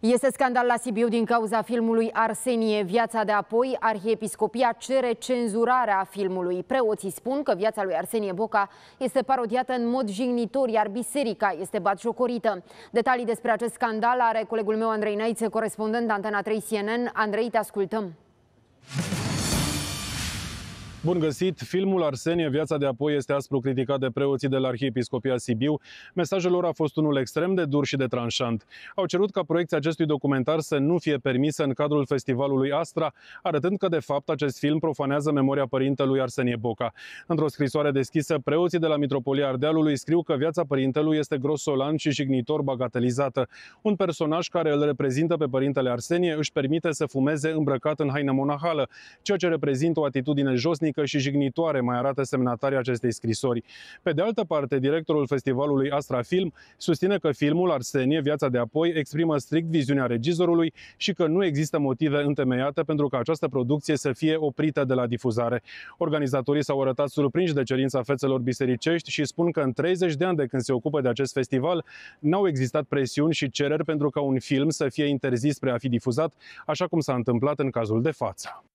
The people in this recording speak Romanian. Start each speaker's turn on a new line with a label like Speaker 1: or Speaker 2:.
Speaker 1: Este scandal la Sibiu din cauza filmului Arsenie, viața de apoi. Arhiepiscopia cere cenzurarea filmului. Preoții spun că viața lui Arsenie Boca este parodiată în mod jignitor, iar biserica este batjocorită. Detalii despre acest scandal are colegul meu Andrei Năiță, corespondent Antena 3 CNN. Andrei, te ascultăm!
Speaker 2: Bun găsit! Filmul Arsenie, Viața de apoi, este aspru criticat de preoții de la Arhiepiscopia Sibiu. Mesajul lor a fost unul extrem de dur și de tranșant. Au cerut ca proiecția acestui documentar să nu fie permisă în cadrul festivalului Astra, arătând că, de fapt, acest film profanează memoria părintelui Arsenie Boca. Într-o scrisoare deschisă, preoții de la Mitropolia Ardealului scriu că viața părintelui este grosolan și jignitor bagatelizată. Un personaj care îl reprezintă pe părintele Arsenie își permite să fumeze îmbrăcat în haină monahală, ceea ce reprezintă o atitudine josnică critică și jignitoare, mai arată semnatarii acestei scrisori. Pe de altă parte, directorul festivalului Astra Film susține că filmul Arsenie, Viața de apoi, exprimă strict viziunea regizorului și că nu există motive întemeiate pentru ca această producție să fie oprită de la difuzare. Organizatorii s-au arătat surprinși de cerința fețelor bisericești și spun că în 30 de ani de când se ocupă de acest festival, n-au existat presiuni și cereri pentru ca un film să fie interzis spre a fi difuzat, așa cum s-a întâmplat în cazul de față.